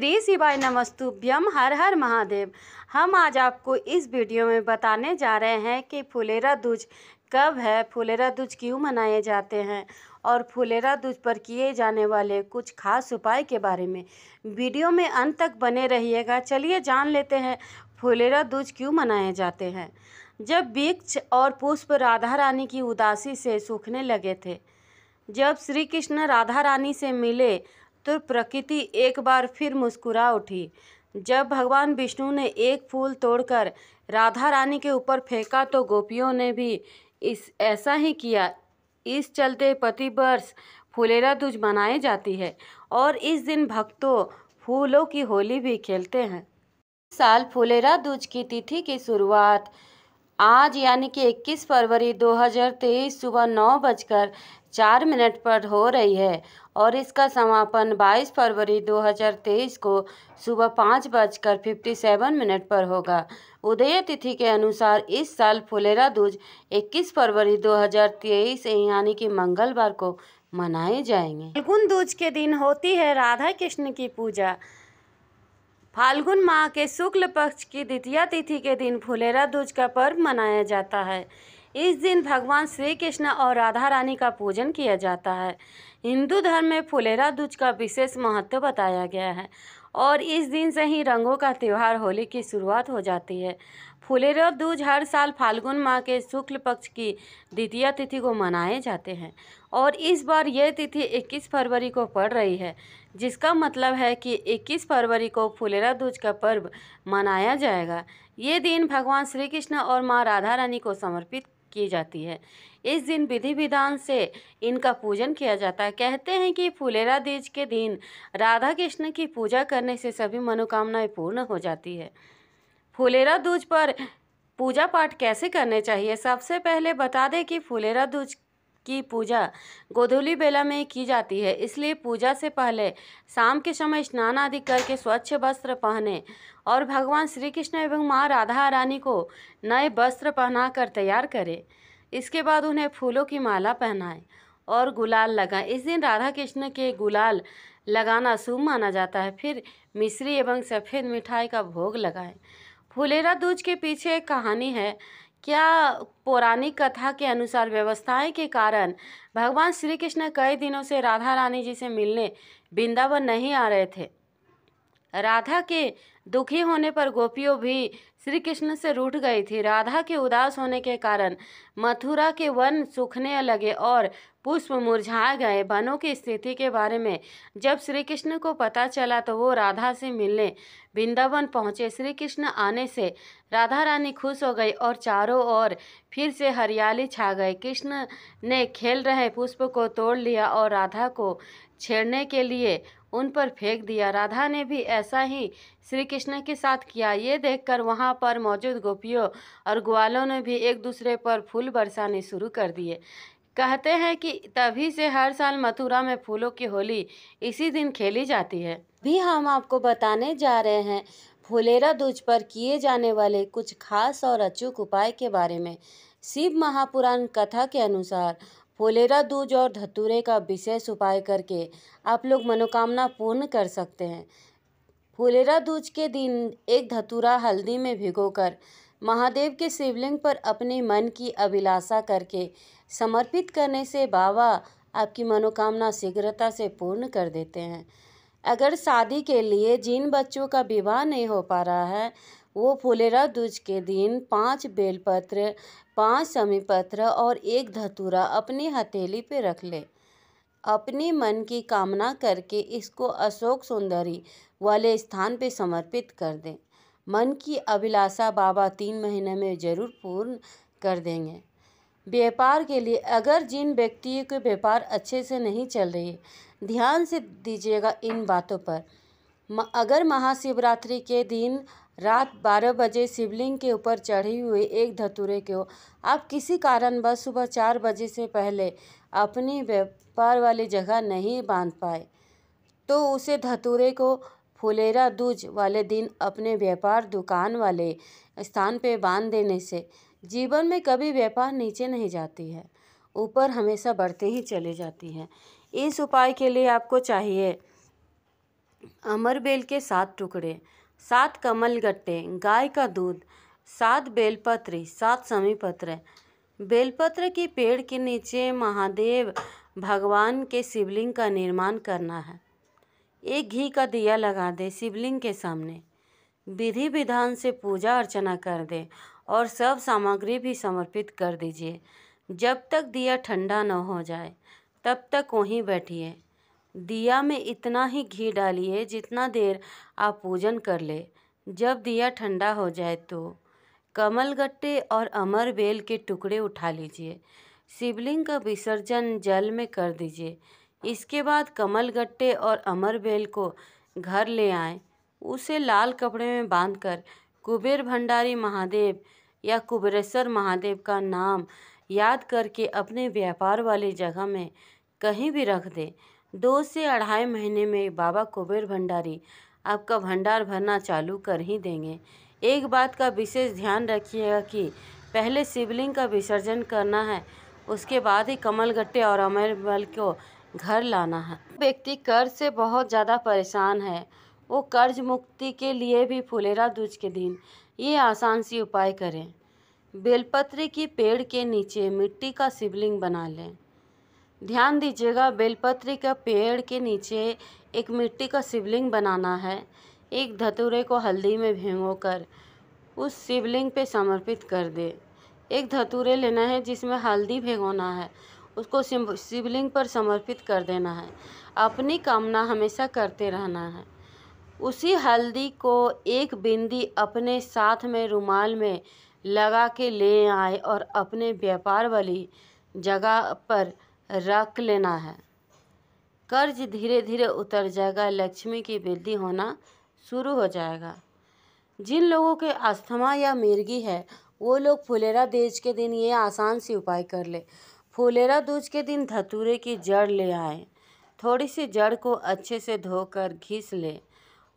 श्री शिवाय नमस्तुभ्यम हर हर महादेव हम आज आपको इस वीडियो में बताने जा रहे हैं कि फुलेरा दूज कब है फुलेरा दूज क्यों मनाए जाते हैं और फुलेरा दूज पर किए जाने वाले कुछ खास उपाय के बारे में वीडियो में अंत तक बने रहिएगा चलिए जान लेते हैं फुलेरा दूज क्यों मनाए जाते हैं जब वृक्ष और पुष्प राधा रानी की उदासी से सूखने लगे थे जब श्री कृष्ण राधा रानी से मिले तो प्रकृति एक बार फिर मुस्कुरा उठी जब भगवान विष्णु ने एक फूल तोड़कर राधा रानी के ऊपर फेंका तो गोपियों ने भी इस ऐसा ही किया इस चलते प्रतिवर्ष फुलेरा दूज मनाई जाती है और इस दिन भक्तों फूलों की होली भी खेलते हैं साल फुलेरा दूज की तिथि की शुरुआत आज यानी कि 21 फरवरी 2023 सुबह नौ बजकर चार मिनट पर हो रही है और इसका समापन 22 फरवरी 2023 को सुबह पाँच बजकर फिफ्टी सेवन मिनट पर होगा उदय तिथि के अनुसार इस साल फुलेरा दूज 21 फरवरी 2023 यानी कि मंगलवार को मनाए जाएंगे फाल्गुन दूज के दिन होती है राधा कृष्ण की पूजा फाल्गुन माह के शुक्ल पक्ष की द्वितीय तिथि के दिन फुलेरा दूज का पर्व मनाया जाता है इस दिन भगवान श्री कृष्ण और राधा रानी का पूजन किया जाता है हिंदू धर्म में फुलेरा दूज का विशेष महत्व बताया गया है और इस दिन से ही रंगों का त्यौहार होली की शुरुआत हो जाती है फुलेरा दूज हर साल फाल्गुन माह के शुक्ल पक्ष की द्वितीय तिथि को मनाए जाते हैं और इस बार यह तिथि 21 फरवरी को पड़ रही है जिसका मतलब है कि 21 फरवरी को फुलेरा दूज का पर्व मनाया जाएगा ये दिन भगवान श्री कृष्ण और माँ राधा रानी को समर्पित की जाती है इस दिन विधि विधान से इनका पूजन किया जाता है कहते हैं कि फुलेरा दीज के दिन राधा कृष्ण की पूजा करने से सभी मनोकामनाएं पूर्ण हो जाती है फुलेरा दूज पर पूजा पाठ कैसे करने चाहिए सबसे पहले बता दें कि फुलेरा दूज की पूजा गोधूली बेला में की जाती है इसलिए पूजा से पहले शाम के समय स्नान आदि करके स्वच्छ वस्त्र पहने और भगवान श्री कृष्ण एवं माँ राधा रानी को नए वस्त्र पहनाकर तैयार करें इसके बाद उन्हें फूलों की माला पहनाएं और गुलाल लगाएं इस दिन राधा कृष्ण के गुलाल लगाना शुभ माना जाता है फिर मिश्री एवं सफ़ेद मिठाई का भोग लगाएं फुलेरा दूज के पीछे एक कहानी है क्या पौराणिक कथा के अनुसार व्यवस्थाएं के कारण भगवान श्री कृष्ण कई दिनों से राधा रानी जी से मिलने वृंदावन नहीं आ रहे थे राधा के दुखी होने पर गोपियों भी श्री कृष्ण से रूठ गई थी राधा के उदास होने के कारण मथुरा के वन सूखने लगे और पुष्प मुरझा गए वनों की स्थिति के बारे में जब श्री कृष्ण को पता चला तो वो राधा से मिलने वृंदावन पहुंचे श्री कृष्ण आने से राधा रानी खुश हो गई और चारों ओर फिर से हरियाली छा गई कृष्ण ने खेल रहे पुष्प को तोड़ लिया और राधा को छेड़ने के लिए उन पर फेंक दिया राधा ने भी ऐसा ही श्री कृष्ण के साथ किया ये देखकर वहाँ वहाँ पर मौजूद गोपियों और ग्वालों ने भी एक दूसरे पर फूल बरसाने शुरू कर दिए कहते हैं कि तभी से हर साल मथुरा में फूलों की होली इसी दिन खेली जाती है भी हम आपको बताने जा रहे हैं फुलेरा दूज पर किए जाने वाले कुछ खास और अचूक उपाय के बारे में शिव महापुराण कथा के अनुसार फुलेरा दूज और धतूरे का विशेष उपाय करके आप लोग मनोकामना पूर्ण कर सकते हैं फुलेरा दूज के दिन एक धतूरा हल्दी में भिगोकर महादेव के शिवलिंग पर अपने मन की अभिलाषा करके समर्पित करने से बाबा आपकी मनोकामना शीघ्रता से पूर्ण कर देते हैं अगर शादी के लिए जिन बच्चों का विवाह नहीं हो पा रहा है वो फुलेरा दूज के दिन पांच बेलपत्र पांच समीपत्र और एक धतूरा अपनी हथेली पर रख ले अपने मन की कामना करके इसको अशोक सुंदरी वाले स्थान पर समर्पित कर दें मन की अभिलाषा बाबा तीन महीने में जरूर पूर्ण कर देंगे व्यापार के लिए अगर जिन व्यक्तियों के व्यापार अच्छे से नहीं चल रही ध्यान से दीजिएगा इन बातों पर अगर महाशिवरात्रि के दिन रात बारह बजे शिवलिंग के ऊपर चढ़ी हुई एक धतूरे को आप किसी कारणवश सुबह चार बजे से पहले अपनी व्यापार वाली जगह नहीं बांध पाए तो उसे धतूरे को फुलेरा दूज वाले दिन अपने व्यापार दुकान वाले स्थान पे बांध देने से जीवन में कभी व्यापार नीचे नहीं जाती है ऊपर हमेशा बढ़ते ही चले जाती है इस उपाय के लिए आपको चाहिए अमरबेल के सात टुकड़े सात कमल गट्टे गाय का दूध सात बेलपत्र सात समीपत्र बेलपत्र के पेड़ के नीचे महादेव भगवान के शिवलिंग का निर्माण करना है एक घी का दिया लगा दे शिवलिंग के सामने विधि विधान से पूजा अर्चना कर दे और सब सामग्री भी समर्पित कर दीजिए जब तक दिया ठंडा न हो जाए तब तक वहीं बैठिए दिया में इतना ही घी डालिए जितना देर आप पूजन कर ले जब दिया ठंडा हो जाए तो कमलगट्टे और अमर बेल के टुकड़े उठा लीजिए शिवलिंग का विसर्जन जल में कर दीजिए इसके बाद कमलगट्टे और अमर बेल को घर ले आए उसे लाल कपड़े में बांधकर कुबेर भंडारी महादेव या कुबरेश्वर महादेव का नाम याद करके अपने व्यापार वाली जगह में कहीं भी रख दें दो से अढ़ाई महीने में बाबा कुबेर भंडारी आपका भंडार भरना चालू कर ही देंगे एक बात का विशेष ध्यान रखिएगा कि पहले शिवलिंग का विसर्जन करना है उसके बाद ही कमल गट्टे और अमर बल को घर लाना है व्यक्ति कर्ज से बहुत ज़्यादा परेशान है वो कर्ज मुक्ति के लिए भी फुलेरा दूज के दिन ये आसान सी उपाय करें बेलपत्र के पेड़ के नीचे मिट्टी का शिवलिंग बना लें ध्यान दीजिएगा बेलपत्र का पेड़ के नीचे एक मिट्टी का शिवलिंग बनाना है एक धतूरे को हल्दी में भिंगो कर उस शिवलिंग पे समर्पित कर दे एक धतूरे लेना है जिसमें हल्दी भिगोना है उसको शिवलिंग पर समर्पित कर देना है अपनी कामना हमेशा करते रहना है उसी हल्दी को एक बिंदी अपने साथ में रुमाल में लगा के ले आए और अपने व्यापार वाली जगह पर रख लेना है कर्ज धीरे धीरे उतर जाएगा लक्ष्मी की वृद्धि होना शुरू हो जाएगा जिन लोगों के अस्थमा या मिर्गी है वो लोग फुलेरा देज के दिन ये आसान सी उपाय कर ले फुलेरा दूज के दिन धतूरे की जड़ ले आए थोड़ी सी जड़ को अच्छे से धोकर घिस ले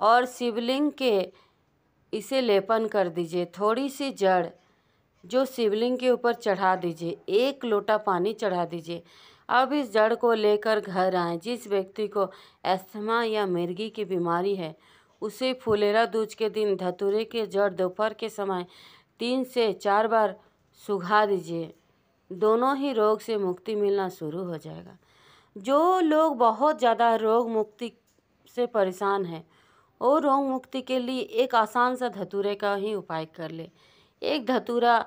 और शिवलिंग के इसे लेपन कर दीजिए थोड़ी सी जड़ जो शिवलिंग के ऊपर चढ़ा दीजिए एक लोटा पानी चढ़ा दीजिए अब इस जड़ को लेकर घर आएं जिस व्यक्ति को एस्थमा या मिर्गी की बीमारी है उसे फुलेरा दूज के दिन धतूरे के जड़ दोपहर के समय तीन से चार बार सुखा दीजिए दोनों ही रोग से मुक्ति मिलना शुरू हो जाएगा जो लोग बहुत ज़्यादा रोग मुक्ति से परेशान हैं वो रोग मुक्ति के लिए एक आसान सा धतूरे का ही उपाय कर ले एक धतूरा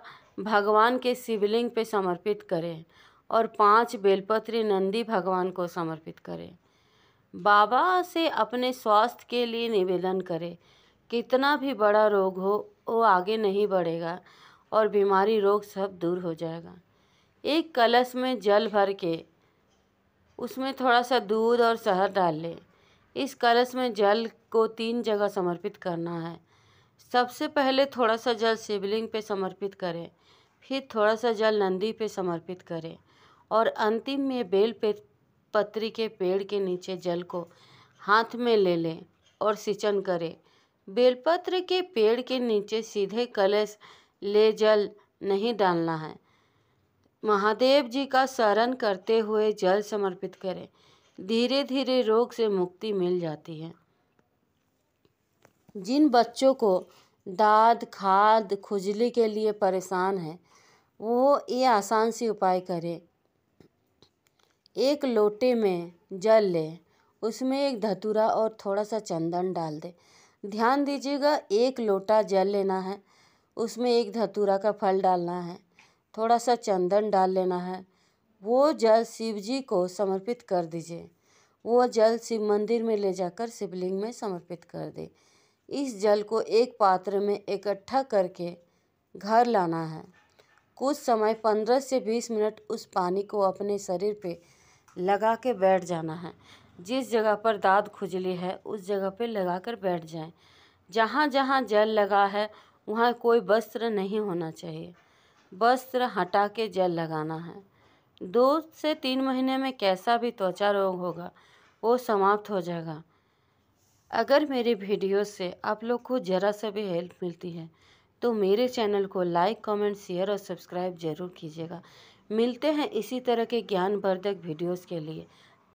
भगवान के शिवलिंग पे समर्पित करें और पांच बेलपत्री नंदी भगवान को समर्पित करें बाबा से अपने स्वास्थ्य के लिए निवेदन करें कितना भी बड़ा रोग हो वो आगे नहीं बढ़ेगा और बीमारी रोग सब दूर हो जाएगा एक कलश में जल भर के उसमें थोड़ा सा दूध और शहद डाल लें इस कलश में जल को तीन जगह समर्पित करना है सबसे पहले थोड़ा सा जल शिवलिंग पे समर्पित करें फिर थोड़ा सा जल नंदी पे समर्पित करें और अंतिम में बेल पे पत्री के पेड़ के नीचे जल को हाथ में ले लें और सिंचन करें बेलपत्र के पेड़ के नीचे सीधे कलश ले जल नहीं डालना है महादेव जी का शरण करते हुए जल समर्पित करें धीरे धीरे रोग से मुक्ति मिल जाती है जिन बच्चों को दाद खाद खुजली के लिए परेशान है वो ये आसान सी उपाय करें एक लोटे में जल ले उसमें एक धतूरा और थोड़ा सा चंदन डाल दें ध्यान दीजिएगा एक लोटा जल लेना है उसमें एक धतूरा का फल डालना है थोड़ा सा चंदन डाल लेना है वो जल शिव जी को समर्पित कर दीजिए वो जल शिव मंदिर में ले जाकर शिवलिंग में समर्पित कर दे इस जल को एक पात्र में इकट्ठा करके घर लाना है कुछ समय पंद्रह से बीस मिनट उस पानी को अपने शरीर पे लगा के बैठ जाना है जिस जगह पर दाद खुजली है उस जगह पे लगा कर बैठ जाएं जहाँ जहाँ जल लगा है वहाँ कोई वस्त्र नहीं होना चाहिए वस्त्र हटा के जल लगाना है दो से तीन महीने में कैसा भी त्वचा रोग होगा वो समाप्त हो जाएगा अगर मेरी वीडियो से आप लोग को ज़रा सा भी हेल्प मिलती है तो मेरे चैनल को लाइक कमेंट शेयर और सब्सक्राइब ज़रूर कीजिएगा मिलते हैं इसी तरह के ज्ञानवर्धक वीडियोस के लिए